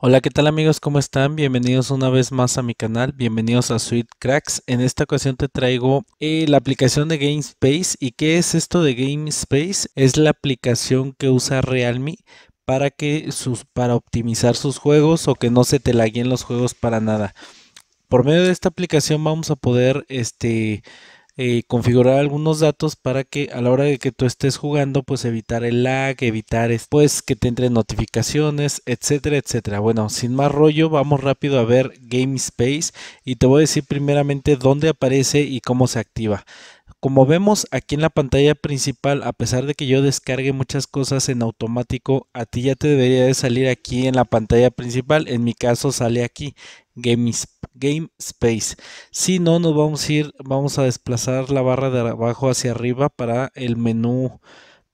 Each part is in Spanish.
Hola, ¿qué tal amigos? ¿Cómo están? Bienvenidos una vez más a mi canal, bienvenidos a Sweet Cracks. En esta ocasión te traigo eh, la aplicación de GameSpace. ¿Y qué es esto de GameSpace? Es la aplicación que usa Realme para, que sus, para optimizar sus juegos o que no se te laguen los juegos para nada. Por medio de esta aplicación vamos a poder este, eh, configurar algunos datos para que a la hora de que tú estés jugando, pues evitar el lag, evitar pues que te entren notificaciones, etcétera, etcétera. Bueno, sin más rollo, vamos rápido a ver Game Space y te voy a decir primeramente dónde aparece y cómo se activa. Como vemos aquí en la pantalla principal, a pesar de que yo descargue muchas cosas en automático, a ti ya te debería de salir aquí en la pantalla principal. En mi caso sale aquí. Game, Space. Si no, nos vamos a ir, vamos a desplazar la barra de abajo hacia arriba para el menú,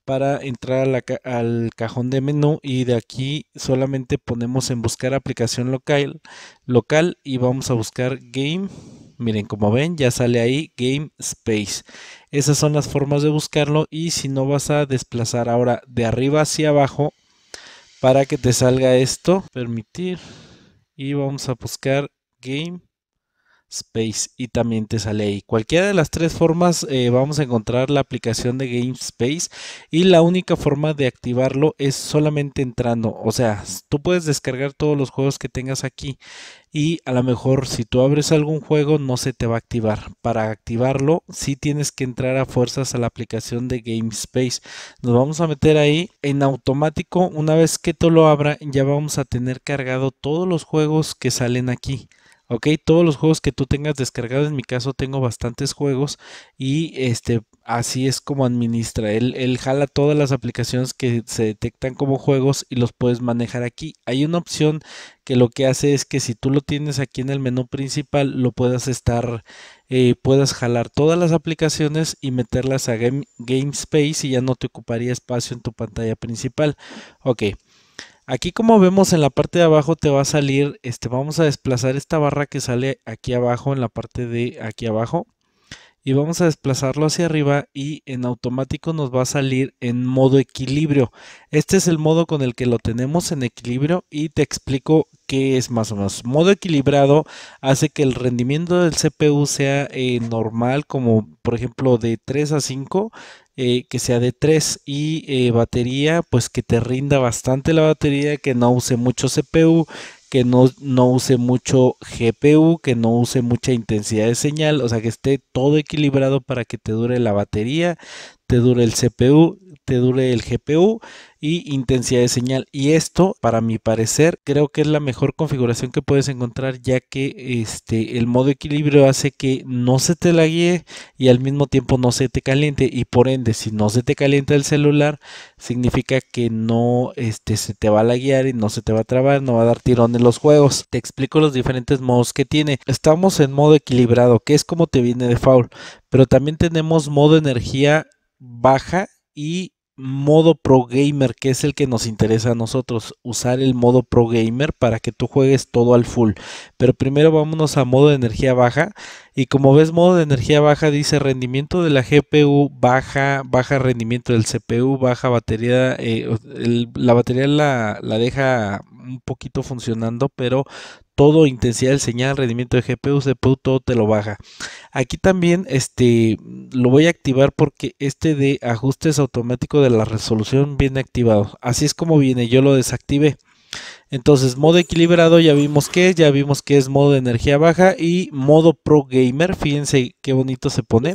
para entrar al cajón de menú y de aquí solamente ponemos en buscar aplicación local, local y vamos a buscar Game miren como ven ya sale ahí Game Space esas son las formas de buscarlo y si no vas a desplazar ahora de arriba hacia abajo para que te salga esto permitir y vamos a buscar game Space y también te sale ahí. Cualquiera de las tres formas eh, vamos a encontrar la aplicación de GameSpace y la única forma de activarlo es solamente entrando. O sea, tú puedes descargar todos los juegos que tengas aquí y a lo mejor si tú abres algún juego no se te va a activar. Para activarlo si tienes que entrar a fuerzas a la aplicación de GameSpace. Nos vamos a meter ahí en automático. Una vez que tú lo abra ya vamos a tener cargado todos los juegos que salen aquí ok, todos los juegos que tú tengas descargados, en mi caso tengo bastantes juegos y este, así es como administra, él, jala todas las aplicaciones que se detectan como juegos y los puedes manejar aquí. Hay una opción que lo que hace es que si tú lo tienes aquí en el menú principal, lo puedas estar, eh, puedas jalar todas las aplicaciones y meterlas a Game, Game Space y ya no te ocuparía espacio en tu pantalla principal. Ok. Aquí como vemos en la parte de abajo te va a salir, este, vamos a desplazar esta barra que sale aquí abajo, en la parte de aquí abajo. Y vamos a desplazarlo hacia arriba y en automático nos va a salir en modo equilibrio. Este es el modo con el que lo tenemos en equilibrio y te explico qué es más o menos. Modo equilibrado hace que el rendimiento del CPU sea eh, normal, como por ejemplo de 3 a 5 eh, que sea de 3 y eh, batería, pues que te rinda bastante la batería, que no use mucho CPU, que no, no use mucho GPU, que no use mucha intensidad de señal, o sea que esté todo equilibrado para que te dure la batería, te dure el CPU te dure el GPU y intensidad de señal. Y esto, para mi parecer, creo que es la mejor configuración que puedes encontrar, ya que este, el modo equilibrio hace que no se te laguee y al mismo tiempo no se te caliente. Y por ende, si no se te calienta el celular, significa que no este, se te va a laguear y no se te va a trabar, no va a dar tirón en los juegos. Te explico los diferentes modos que tiene. Estamos en modo equilibrado, que es como te viene de foul, pero también tenemos modo energía baja y modo pro gamer, que es el que nos interesa a nosotros, usar el modo pro gamer para que tú juegues todo al full. Pero primero vámonos a modo de energía baja y como ves modo de energía baja dice rendimiento de la GPU baja, baja rendimiento del CPU, baja batería, eh, la batería la, la deja un poquito funcionando, pero todo, intensidad del señal, rendimiento de GPU, CPU, todo te lo baja. Aquí también este, lo voy a activar porque este de ajustes automático de la resolución viene activado. Así es como viene, yo lo desactivé. Entonces, modo equilibrado ya vimos que es, ya vimos que es modo de energía baja y modo pro gamer, fíjense qué bonito se pone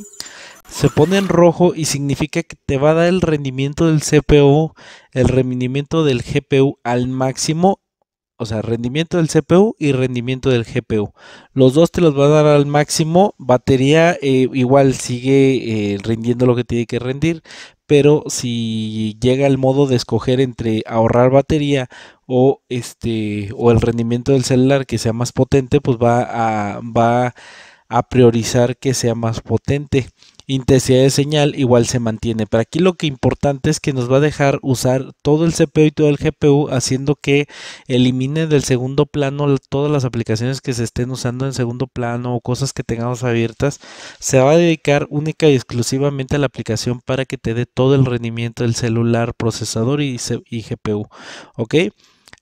se pone en rojo y significa que te va a dar el rendimiento del CPU, el rendimiento del GPU al máximo. O sea, rendimiento del CPU y rendimiento del GPU. Los dos te los va a dar al máximo. Batería eh, igual sigue eh, rindiendo lo que tiene que rendir. Pero si llega el modo de escoger entre ahorrar batería o este. o el rendimiento del celular que sea más potente, pues va a priorizar que sea más potente intensidad de señal igual se mantiene. Pero aquí lo que importante es que nos va a dejar usar todo el CPU y todo el GPU, haciendo que elimine del segundo plano todas las aplicaciones que se estén usando en segundo plano o cosas que tengamos abiertas. Se va a dedicar única y exclusivamente a la aplicación para que te dé todo el rendimiento del celular, procesador y, y GPU. ¿Ok?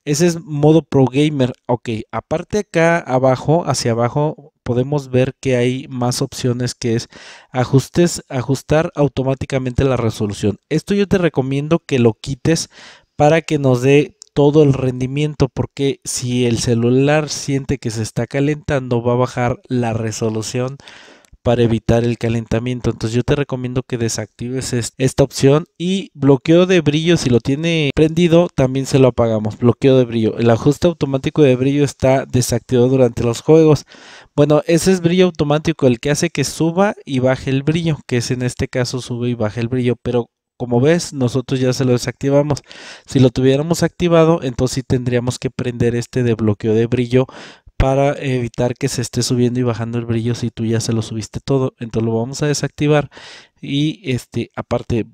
Ese es modo pro gamer. Ok, aparte acá abajo, hacia abajo, podemos ver que hay más opciones que es ajustes, ajustar automáticamente la resolución. Esto yo te recomiendo que lo quites para que nos dé todo el rendimiento porque si el celular siente que se está calentando va a bajar la resolución para evitar el calentamiento. Entonces yo te recomiendo que desactives esta opción y bloqueo de brillo si lo tiene prendido también se lo apagamos. Bloqueo de brillo. El ajuste automático de brillo está desactivado durante los juegos. Bueno, ese es brillo automático el que hace que suba y baje el brillo, que es en este caso sube y baje el brillo, pero como ves, nosotros ya se lo desactivamos. Si lo tuviéramos activado, entonces sí tendríamos que prender este de bloqueo de brillo para evitar que se esté subiendo y bajando el brillo si tú ya se lo subiste todo. Entonces lo vamos a desactivar y este aparte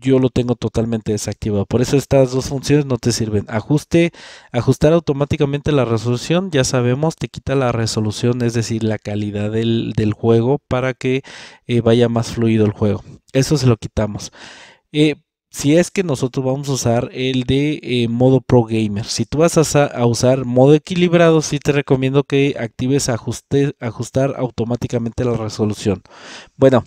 yo lo tengo totalmente desactivado. Por eso estas dos funciones no te sirven. Ajuste, ajustar automáticamente la resolución, ya sabemos, te quita la resolución, es decir, la calidad del, juego para que eh, vaya más fluido el juego. Eso se lo quitamos. Eh, si es que nosotros vamos a usar el de eh, modo pro gamer. Si tú vas a, usar modo equilibrado, sí te recomiendo que actives ajuste, ajustar automáticamente la resolución. Bueno,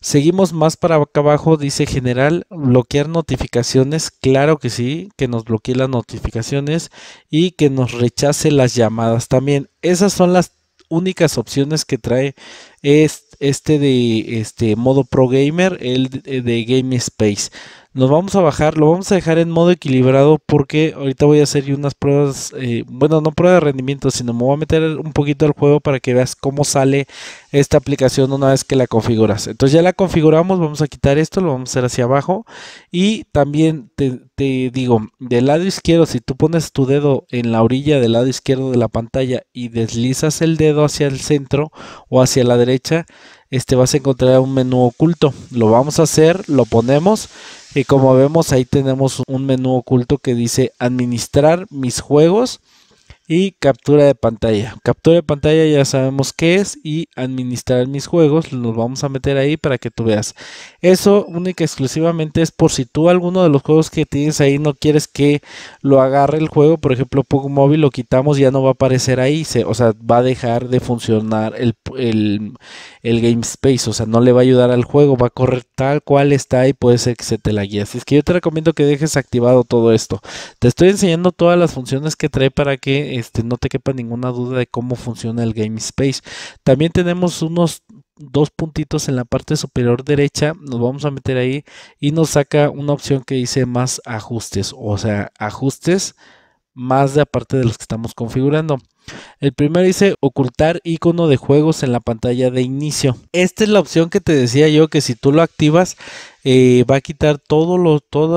seguimos más para acá abajo. Dice general, bloquear notificaciones. Claro que sí, que nos bloquee las notificaciones y que nos rechace las llamadas también. Esas son las únicas opciones que trae este de este modo pro gamer, el de Game Space. Nos vamos a bajar, lo vamos a dejar en modo equilibrado porque ahorita voy a hacer unas pruebas, eh, bueno, no pruebas de rendimiento, sino me voy a meter un poquito al juego para que veas cómo sale esta aplicación una vez que la configuras. Entonces ya la configuramos, vamos a quitar esto, lo vamos a hacer hacia abajo y también te, te digo, del lado izquierdo, si tú pones tu dedo en la orilla del lado izquierdo de la pantalla y deslizas el dedo hacia el centro o hacia la derecha, este vas a encontrar un menú oculto. Lo vamos a hacer, lo ponemos y como vemos ahí tenemos un menú oculto que dice administrar mis juegos y captura de pantalla. Captura de pantalla ya sabemos qué es. Y administrar mis juegos. Nos vamos a meter ahí para que tú veas. Eso única y exclusivamente es por si tú alguno de los juegos que tienes ahí no quieres que lo agarre el juego. Por ejemplo, Pug Móvil lo quitamos. Ya no va a aparecer ahí. o sea, va a dejar de funcionar el, el Game Space. O sea, no le va a ayudar al juego. Va a correr tal cual está y puede ser que se te la guíe. Así es que yo te recomiendo que dejes activado todo esto. Te estoy enseñando todas las funciones que trae para que este, no te quepa ninguna duda de cómo funciona el Game Space. También tenemos unos dos puntitos en la parte superior derecha, nos vamos a meter ahí y nos saca una opción que dice más ajustes, o sea, ajustes más de aparte de los que estamos configurando. El primero dice ocultar icono de juegos en la pantalla de inicio. Esta es la opción que te decía yo que si tú lo activas eh, va a quitar todos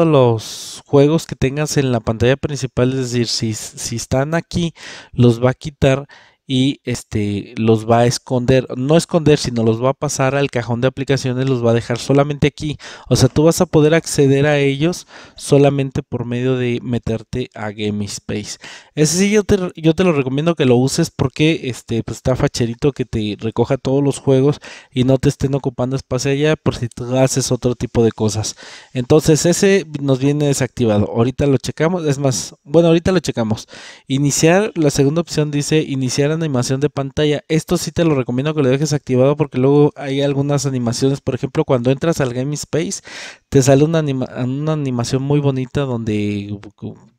los juegos que tengas en la pantalla principal. Es decir, si, si están aquí los va a quitar y este, los va a esconder, no esconder, sino los va a pasar al cajón de aplicaciones, los va a dejar solamente aquí. O sea, tú vas a poder acceder a ellos solamente por medio de meterte a GameSpace. Ese sí, yo te, yo te lo recomiendo que lo uses porque este, pues, está facherito que te recoja todos los juegos y no te estén ocupando espacio allá por si tú haces otro tipo de cosas. Entonces, ese nos viene desactivado. Ahorita lo checamos, es más, bueno, ahorita lo checamos. Iniciar, la segunda opción dice iniciar animación de pantalla. Esto sí te lo recomiendo que lo dejes activado porque luego hay algunas animaciones. Por ejemplo, cuando entras al Game Space, te sale una, una animación muy bonita donde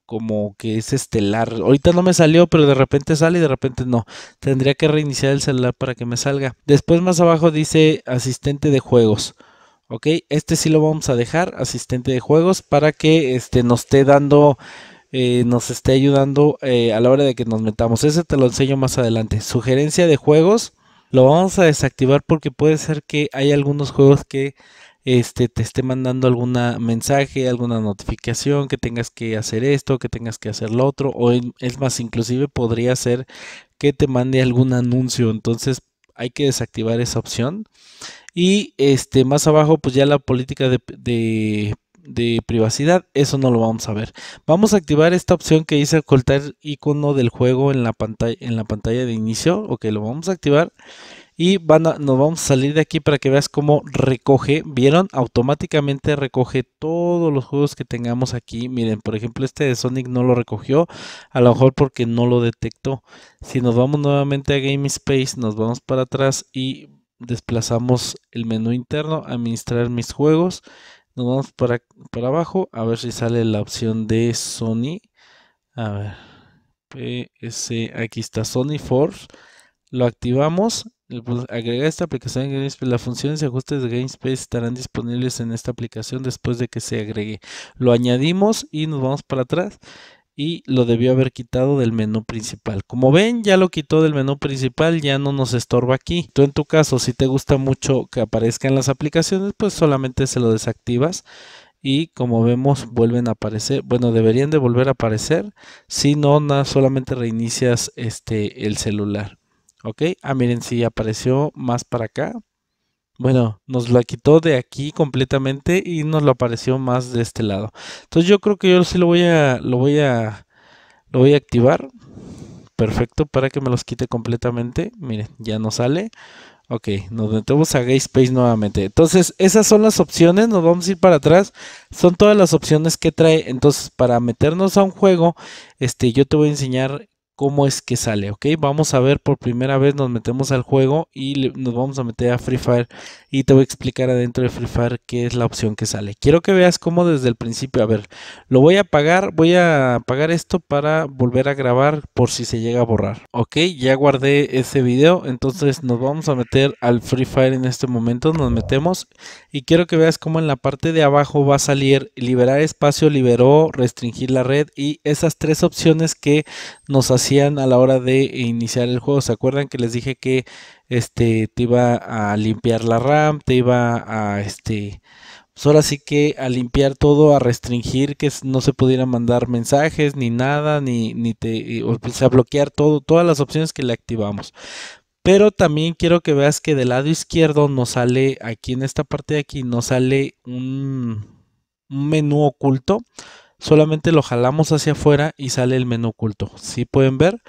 como que es estelar. Ahorita no me salió, pero de repente sale y de repente no. Tendría que reiniciar el celular para que me salga. Después más abajo dice asistente de juegos. Ok, este sí lo vamos a dejar, asistente de juegos, para que este, nos esté dando eh, nos esté ayudando eh, a la hora de que nos metamos. Ese te lo enseño más adelante. Sugerencia de juegos. Lo vamos a desactivar porque puede ser que hay algunos juegos que este, te esté mandando algún mensaje, alguna notificación, que tengas que hacer esto, que tengas que hacer lo otro. O es más, inclusive podría ser que te mande algún anuncio. Entonces hay que desactivar esa opción. Y este, más abajo, pues ya la política de de privacidad, eso no lo vamos a ver. Vamos a activar esta opción que dice ocultar icono del juego en la pantalla, en la pantalla de inicio. Ok, lo vamos a activar. Y nos vamos a salir de aquí para que veas cómo recoge. ¿Vieron? Automáticamente recoge todos los juegos que tengamos aquí. Miren, por ejemplo, este de Sonic no lo recogió. A lo mejor porque no lo detectó. Si nos vamos nuevamente a Game Space, nos vamos para atrás y desplazamos el menú interno, administrar mis juegos nos vamos para, para abajo a ver si sale la opción de Sony. A ver, PS, aquí está Sony Force. Lo activamos. Pues, Agregar esta aplicación en GameSpace. Las funciones y ajustes de GameSpace estarán disponibles en esta aplicación después de que se agregue. Lo añadimos y nos vamos para atrás y lo debió haber quitado del menú principal. Como ven, ya lo quitó del menú principal, ya no nos estorba aquí. Tú en tu caso, si te gusta mucho que aparezcan las aplicaciones, pues solamente se lo desactivas y como vemos vuelven a aparecer bueno deberían de volver a aparecer si no nada solamente reinicias este el celular ok ah miren si apareció más para acá bueno, nos la quitó de aquí completamente y nos lo apareció más de este lado. Entonces yo creo que yo sí lo voy a, lo voy a, lo voy a activar. Perfecto, para que me los quite completamente. Miren, ya no sale. Ok, nos metemos a space nuevamente. Entonces, esas son las opciones. Nos vamos a ir para atrás. Son todas las opciones que trae. Entonces, para meternos a un juego, este, yo te voy a enseñar cómo es que sale, ¿ok? Vamos a ver por primera vez, nos metemos al juego y nos vamos a meter a Free Fire y te voy a explicar adentro de Free Fire qué es la opción que sale. Quiero que veas cómo desde el principio, a ver, lo voy a apagar, voy a apagar esto para volver a grabar por si se llega a borrar, ¿ok? Ya guardé ese video, entonces nos vamos a meter al Free Fire en este momento, nos metemos y quiero que veas cómo en la parte de abajo va a salir liberar espacio, liberó, restringir la red y esas tres opciones que nos hacían a la hora de iniciar el juego. ¿Se acuerdan que les dije que este, te iba a limpiar la RAM, te iba a este, pues ahora sí que a limpiar todo, a restringir que no se pudiera mandar mensajes ni nada, ni, ni te, pues, bloquear todo, todas las opciones que le activamos. Pero también quiero que veas que del lado izquierdo nos sale, aquí en esta parte de aquí, nos sale un menú oculto solamente lo jalamos hacia afuera y sale el menú oculto. Si pueden ver,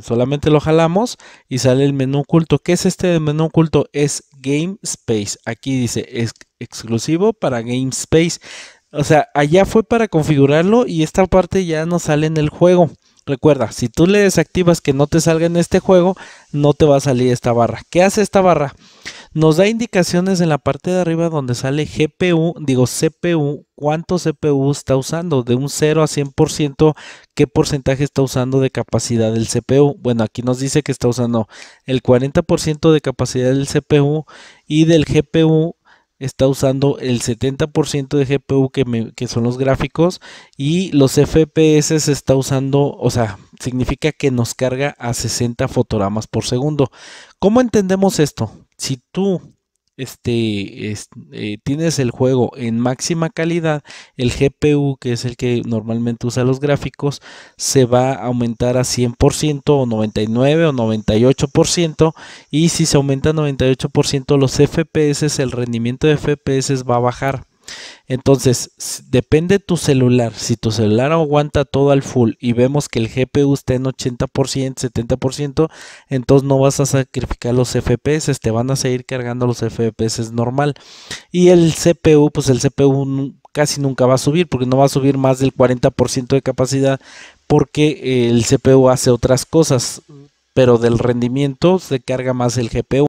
solamente lo jalamos y sale el menú oculto. ¿Qué es este menú oculto? Es Game Space. Aquí dice es exclusivo para Game Space. O sea, allá fue para configurarlo y esta parte ya no sale en el juego. Recuerda, si tú le desactivas que no te salga en este juego, no te va a salir esta barra. ¿Qué hace esta barra? Nos da indicaciones en la parte de arriba donde sale GPU, digo CPU, cuánto CPU está usando, de un 0 a 100%, qué porcentaje está usando de capacidad del CPU. Bueno, aquí nos dice que está usando el 40% de capacidad del CPU y del GPU está usando el 70% de GPU que, son los gráficos y los FPS está usando, o sea, significa que nos carga a 60 fotogramas por segundo. ¿Cómo entendemos esto? Si tú este, eh, tienes el juego en máxima calidad, el GPU, que es el que normalmente usa los gráficos, se va a aumentar a 100% o 99 o 98% y si se aumenta a 98% los FPS, el rendimiento de FPS va a bajar. Entonces, depende tu celular. Si tu celular aguanta todo al full y vemos que el GPU está en 80%, 70%, entonces no vas a sacrificar los FPS, te van a seguir cargando los FPS es normal. Y el CPU, pues el CPU casi nunca va a subir porque no va a subir más del 40% de capacidad porque eh, el CPU hace otras cosas, pero del rendimiento se carga más el GPU.